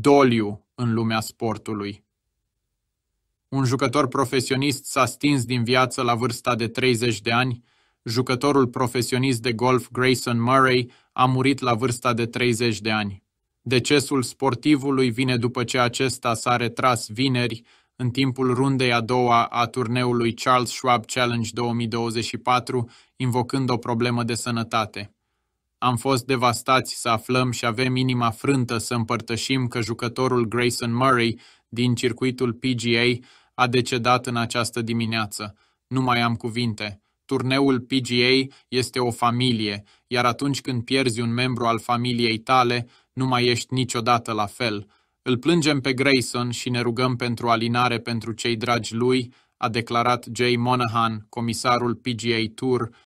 doliu în lumea sportului. Un jucător profesionist s-a stins din viață la vârsta de 30 de ani, jucătorul profesionist de golf Grayson Murray a murit la vârsta de 30 de ani. Decesul sportivului vine după ce acesta s-a retras vineri, în timpul rundei a doua a turneului Charles Schwab Challenge 2024, invocând o problemă de sănătate. Am fost devastați să aflăm și avem inima frântă să împărtășim că jucătorul Grayson Murray din circuitul PGA a decedat în această dimineață. Nu mai am cuvinte. Turneul PGA este o familie, iar atunci când pierzi un membru al familiei tale, nu mai ești niciodată la fel. Îl plângem pe Grayson și ne rugăm pentru alinare pentru cei dragi lui, a declarat Jay Monahan, comisarul PGA Tour,